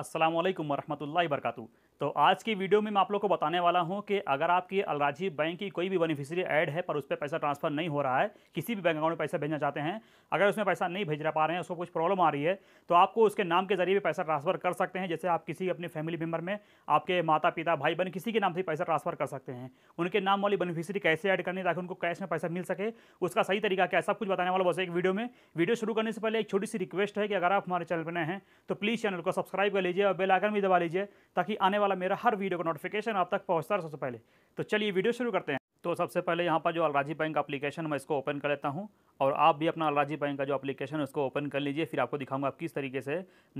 असलम वरहमल वर्का तो आज की वीडियो में मैं आप लोग को बताने वाला हूं कि अगर आपकी अलराजी बैंक की कोई भी बेनिफिशियरी ऐड है पर उस पर पैसा ट्रांसफर नहीं हो रहा है किसी भी बैंक अकाउंट में पैसा भेजना चाहते हैं अगर उसमें पैसा नहीं भेज पा रहे हैं उसको कुछ प्रॉब्लम आ रही है तो आपको उसके नाम के जरिए भी पैसा ट्रांसफर कर सकते हैं जैसे आप किसी अपने फैमिली मेम्बर में आपके माता पिता भाई बहन किसी के नाम से पैसा ट्रांसफर कर सकते हैं उनके नाम वाली बेनिफिशियरी कैसे ऐड करनी ताकि उनको कैश में पैसा मिल सके उसका सही तरीका क्या है सब कुछ बताने वाला बस एक वीडियो में वीडियो शुरू करने से पहले एक छोटी सी रिक्वेस्ट है कि अगर आप हमारे चैनल पर नए हैं तो प्लीज़ चैनल को सब्सक्राइब कर लीजिए और बेलाइकन भी दबा लीजिए ताकि आने वाला वाला मेरा हर वीडियो का नोटिफिकेशन आप तक पहुँचता है सबसे पहले तो चलिए वीडियो शुरू करते हैं तो सबसे पहले यहाँ पर जो अलराजी बैंक अपलीकेशन मैं इसको ओपन कर लेता हूँ और आप भी अपना अलराजी बैंक का जो अपलीकेशन है उसको ओपन कर लीजिए फिर आपको दिखाऊंगा आप किस तरीके से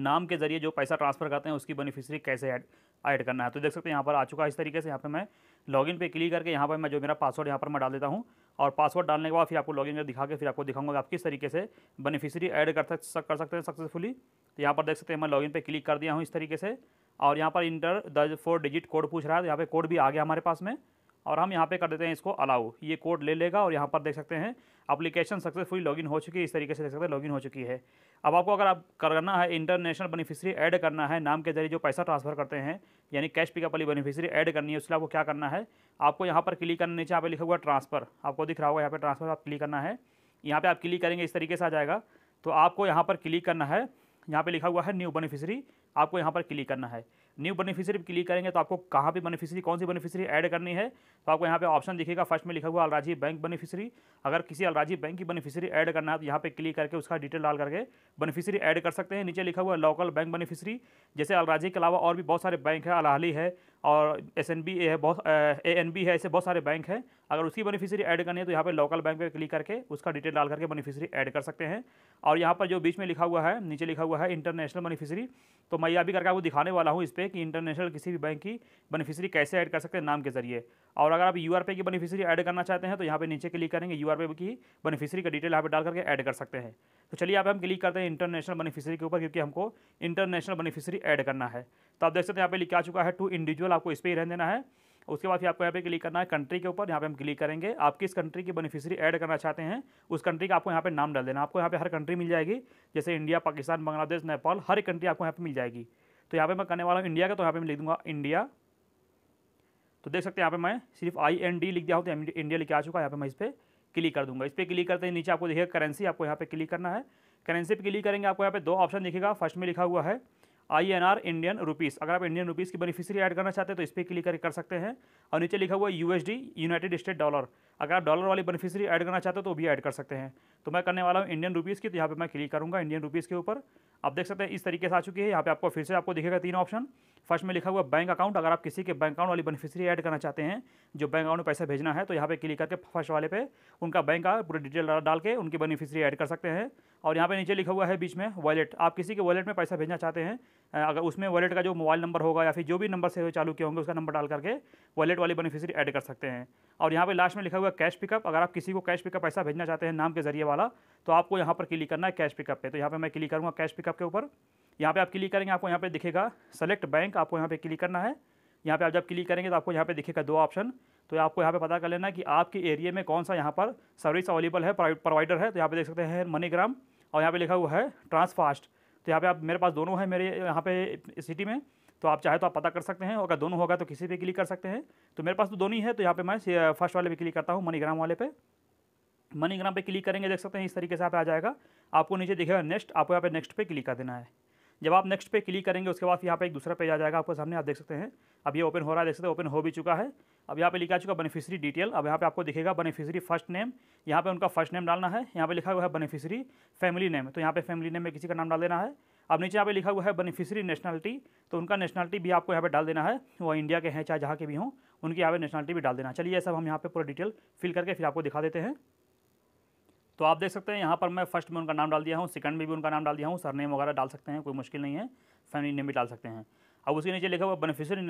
नाम के जरिए जो पैसा ट्रांसफर करते हैं उसकी बेनिफिशरी कैसे ऐड ऐड करना है तो देख सकते हैं यहाँ पर आ चुका है इस तरीके से यहाँ पर मैं लॉगिन पे क्लिक करके यहाँ पर मैं जो मेरा पासवर्ड यहाँ पर मैं डाल देता हूँ और पासवर्ड डालने के बाद फिर आपको लॉगिन कर दिखा के फिर आपको दिखाऊंगा आप किस तरीके से बेनिफिशरी ऐड कर सकते हैं सक्सेसफुली तो यहाँ पर देख सकते हैं मैं लॉगिन पे क्लिक कर दिया हूँ इस तरीके से और यहाँ पर enter the four digit code पूछ रहा है तो यहाँ पे कोड भी आ गया हमारे पास में और हम यहाँ पे कर देते हैं इसको अलाउ ये कोड ले लेगा और यहाँ पर देख सकते हैं अप्लीकेशन सक्सेसफुली लॉगिन हो चुकी है इस तरीके से देख सकते हैं लॉगिन हो चुकी है अब आपको अगर आप करना है इंटरनेशनल बेनिफिशरी ऐड करना है नाम के जरिए जो पैसा ट्रांसफर करते हैं यानी कैश पिकअप वाली बेनिफिशरी ऐड करनी है उसके लिए आपको क्या करना है आपको यहाँ पर क्लिक करना नीचे यहाँ पर लिखा हुआ ट्रांसफर आपको दिख रहा होगा यहाँ पर ट्रांसफर आप क्लिक करना है यहाँ पर आप क्लिक करेंगे इस तरीके से आ जाएगा तो आपको यहाँ पर क्लिक करना है यहाँ पर लिखा हुआ है न्यू बेनिफिशरी आपको यहाँ पर क्लिक करना है न्यू बेनिफिशियरी क्लिक करेंगे तो आपको कहाँ पे बेनिफिशियरी कौन सी बेनिफिशियरी ऐड करनी है तो आपको यहाँ पे ऑप्शन दिखेगा फर्स्ट में लिखा हुआ अलराजी बैंक बेनिफिशियरी अगर किसी अलराजी बैंक की बेनिफिशियरी ऐड करना है तो यहाँ पे क्लिक करके उसका डिटेल डाल करके बेनिफिशियरी ऐड कर सकते हैं नीचे लिखा हुआ लोकल बैंक बेनिफिशियरी जैसे अलराजी के अलावा और भी बहुत सारे बैंक है अलहली है और एस एन बी ए है बहुत ए एन बी है ऐसे बहुत सारे बैंक हैं अगर उसकी बेनिफिशियरी ऐड करनी है तो यहाँ पे लोकल बैंक पे क्लिक करके उसका डिटेल डाल करके बेनिफिशियरी ऐड कर सकते हैं और यहाँ पर जो बीच में लिखा हुआ है नीचे लिखा हुआ है इंटरनेशनल बेनिफिशियरी तो मैं अभी करके आपको दिखाने वाला हूँ इस पर कि इंटरनेशनल किसी भी बैंक की बेनिफिशियरी कैसे ऐड कर सकते हैं नाम के जरिए और अगर आप यू आर पे की बेनिफिशियरी ऐड करना चाहते हैं तो यहाँ पर नीचे क्लिक करेंगे यू आर पे की बेनिफिशियरी का डिटेल यहाँ पर डाल करके ऐड कर सकते हैं तो चलिए आप हम क्लिक करते हैं इंटरनेशनल बेनिफिशियरी के ऊपर क्योंकि हमको इंटरनेशनल बेनिफिशियरी ऐड करना है तो आप देख सकते हैं यहाँ पे लिखा चुका है टू इंडिविजुअल फिलहाल आपको इस पर ही रहने देना है उसके बाद फिर आपको यहाँ पे क्लिक करना है कंट्री के ऊपर यहाँ पे हम क्लिक करेंगे आप किस कंट्री की बेनिफिशियरी ऐड करना चाहते हैं उस कंट्री का आपको यहाँ पे नाम डाल देना आपको यहाँ पे हर कंट्री मिल जाएगी जैसे इंडिया पाकिस्तान बांग्लादेश नेपाल हर एक कंट्री आपको यहाँ पे मिल जाएगी तो यहाँ पे मैं करने वाला हूँ इंडिया का तो यहाँ पर मैं लिख दूँगा इंडिया तो देख सकते हैं यहाँ पर मैं सिर्फ आई एन डी लिख दिया हूँ तो इंडिया लिख आ चुका है यहाँ पर मैं इस पर क्लिक कर दूँगा इस पर क्लिक करते हैं नीचे आपको देखिएगा करेंसी आपको यहाँ पर क्लिक करना है करेंसी पर क्लिक करेंगे आपको यहाँ पर दो ऑप्शन दिखेगा फर्स्ट में लिखा हुआ है I N R Indian rupees अगर आप इंडियन रुपीज़ की बेनिफिशियरी ऐड करना चाहते हैं तो इस पर क्लिक करके कर सकते हैं और नीचे लिखा हुआ है यूएसडी यूनाइटेड स्टेट डॉलर अगर आप डॉलर वाली बेनिफिशरी ऐड करना चाहते हो तो भी ऐड कर सकते हैं तो मैं करने वाला हूँ इंडियन रुपीज़ की तो यहाँ पर मैं क्लिक करूँगा इंडियन रुपीज़ के ऊपर आप देख सकते हैं इस तरीके से आ चुकी है यहाँ पे आपको फिर से आपको दिखेगा तीन ऑप्शन फर्स्ट में लिखा हुआ बैंक अकाउंट अगर आप किसी के बैंक अकाउंट वाली बेनिफिशियरी ऐड करना चाहते हैं जो बैंक अकाउंट में पैसा भेजना है तो यहाँ पे क्लिक करके फर्स्ट वाले पे उनका बैंक का पूरे डिटेल डाल के उनकी बेनिफिशियरी ऐड कर सकते हैं और यहाँ पर नीचे लिखा हुआ है बीच में वॉलेट आप किसी के वॉलेट में पैसा भेजना चाहते हैं अगर उसमें वॉलेट का जो मोबाइल नंबर होगा या फिर जो भी नंबर से चालू किए होंगे उसका नंबर डाल करके वॉलेट वाले बेनिफिशियरी ऐड कर सकते हैं और यहाँ पे लास्ट में लिखा हुआ कैश पिकअप अगर आप किसी को कैश पिकअप पैसा भेजना चाहते हैं नाम के जरिए वाला तो आपको यहाँ पर क्लिक करना है कैश पिकअप पर तो यहाँ पर मैं क्लिक करूँगा कैश पिकअप के ऊपर यहाँ पर आप क्लिक करेंगे आपको यहाँ पर दिखेगा सेलेक्ट बैंक आपको यहाँ पर क्लिक करना है यहाँ पर आप जब क्लिक करेंगे तो आपको यहाँ पर दिखेगा दो ऑप्शन तो आपको यहाँ पे पता कर लेना कि आपके एरिया में कौन सा यहाँ पर सर्विस अवेलेबल है प्रोवाइडर है तो यहाँ पे देख सकते हैं मनीग्राम और यहाँ पे लिखा हुआ है ट्रांसफास्ट तो यहाँ पे आप मेरे पास दोनों है मेरे यहाँ पे सिटी में तो आप चाहे तो आप पता कर सकते हैं अगर दोनों होगा तो किसी पे क्लिक कर सकते हैं तो मेरे पास तो दोनों ही है तो यहाँ पे मैं फर्स्ट वाले पे क्लिक करता हूँ मनीग्राम वाले पे मनीग्राम पे क्लिक करेंगे देख सकते हैं इस तरीके से यहाँ पे आ जाएगा आपको नीचे दिखेगा नेक्स्ट आपको यहाँ पे नेक्स्ट पे क्लिक कर देना है जब आप नेक्स्ट पे क्लिक करेंगे उसके बाद यहाँ पे एक दूसरा पेज आ जाएगा आपको सामने आप देख सकते हैं अब ये ओपन हो रहा है देख सकते हैं ओपन हो भी चुका है अब यहाँ पे लिखा चुका बेनिफिशरी डिटेल अब यहाँ पे आपको दिखेगा बेनिफिशरी फर्स्ट नेम यहाँ पे उनका फर्स्ट नेम डालना है यहाँ पे लिखा हुआ है बेनिफिशरी फैमिली नेम तो यहाँ पे फैमिली नेम में किसी का नाम डाल देना है अब नीचे यहाँ पे लिखा हुआ है बेनिफिशरी नेशनलिटी तो उनका नेशनलिटी भी आपको यहाँ पे डाल देना है वो इंडिया के हैं चाहे जहाँ के भी हों उनकी यहाँ पे नेशनलिटी भी डाल देना चलिए सब हम यहाँ पे पूरा डिटेल फिल करके फिर आपको दिखा देते हैं तो आप देख सकते हैं यहाँ पर मैं फर्स्ट में उनका नाम डाल दिया हूँ सेकंड में भी उनका नाम डाल दिया हूँ सरनेम वगैरह डाल सकते हैं कोई मुश्किल नहीं है फैमिली नेम भी डाल सकते हैं अब उसके नीचे लिखा हुआ बेनिफिशियरी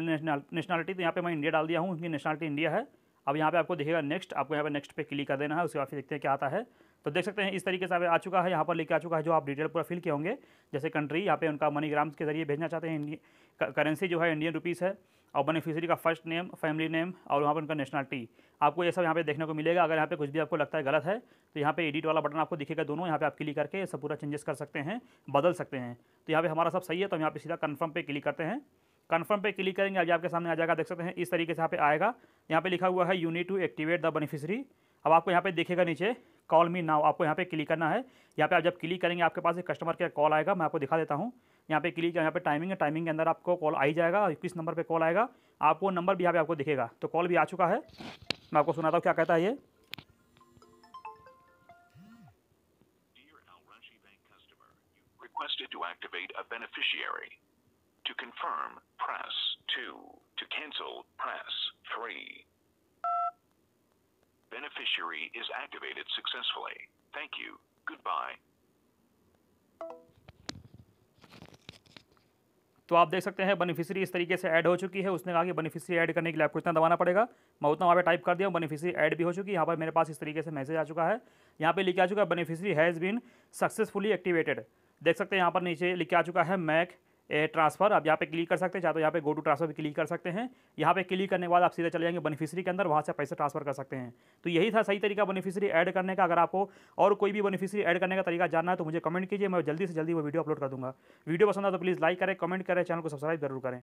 नेशनलिटी तो यहाँ पे मैं इंडिया डाल दिया हूँ उनकी नेशनलिटी इंडिया है अब यहाँ पे आपको देखेगा नेक्स्ट आपको यहाँ पे नेक्स्ट पे क्लिक कर देना है उसके बाद फिर देखते हैं क्या आता है तो देख सकते हैं इस तरीके से आ चुका है यहाँ पर लेके आ चुका है जो आप डिटेल पूरा फिल किए होंगे जैसे कंट्री यहाँ पे उनका मनीग्राम्स के जरिए भेजना चाहते हैं करेंसी जो है इंडियन रुपीज़ है और बेनिफिशरी का फर्स्ट नेम फैमिली नेम और वहाँ पर उनका नेशनलिटी आपको ये सब यहाँ पे देखने को मिलेगा अगर यहाँ पे कुछ भी आपको लगता है गलत है तो यहाँ पे एडिट वाला बटन आपको दिखेगा दोनों यहाँ पे आप क्लिक करके ये सब पूरा चेंजेस कर सकते हैं बदल सकते हैं तो यहाँ पे हमारा सब सही है तो हम यहाँ पे सीधा कन्फर्म पे क्लिक करते हैं कन्फर्म पे क्लिक करेंगे अभी आपके सामने आ जाएगा देख सकते हैं इस तरीके से यहाँ पे आएगा यहाँ पे लिखा हुआ है unit to activate the beneficiary अब आपको यहाँ पे देखेगा नीचे कॉल मी नाउ आपको यहाँ पे क्लिक करना है यहाँ पे आप जब क्लिक करेंगे आपके पास एक कस्टमर केयर कॉल आएगा मैं आपको दिखा देता हूँ यहाँ पे क्लिक यहाँ पे टाइमिंग है टाइमिंग के अंदर आपको कॉल आ ही जाएगा किस नंबर पे कॉल आएगा आपको नंबर भी यहाँ पे आपको दिखेगा तो कॉल भी आ चुका है मैं आपको सुनाता हूँ क्या कहता है ये requested to activate a beneficiary. To confirm, press 2. To cancel, press 3. Beneficiary is activated successfully. Thank you. Goodbye. तो आप देख सकते हैं बेनिफिशरी इस तरीके से ऐड हो चुकी है उसने कहा कि बेनिफिशरी ऐड करने के लिए आपको इतना दबाना पड़ेगा मैं उतना वहाँ पे टाइप कर दिया हूँ ऐड भी हो चुकी है यहाँ पर मेरे पास इस तरीके से मैसेज आ चुका है यहाँ पे लिखे आ चुका है beneficiary has been successfully activated देख सकते हैं यहाँ पर नीचे लिखे आ चुका है मैक ट्रांसफ़र आप यहाँ पे क्लिक कर सकते हैं चाहे तो यहाँ पे गो टू ट्रांसफर भी क्लिक कर सकते हैं यहाँ पे क्लिक करने के बाद आप सीधे चले जाएंगे बेनिफिशियरी के अंदर वहाँ से पैसे ट्रांसफर कर सकते हैं तो यही था सही तरीका बेनिफिशियरी ऐड करने का अगर आपको और कोई भी बेनिफिशियरी ऐड करने का तरीका जानना है तो मुझे कमेंट कीजिए मैं जल्दी से जल्दी वो वीडियो अपलोड कर दूँगा वीडियो पसंद आता तो प्लीज़ लाइक करें कमेंट करें चैनल को सब्सक्राइब जरूर करें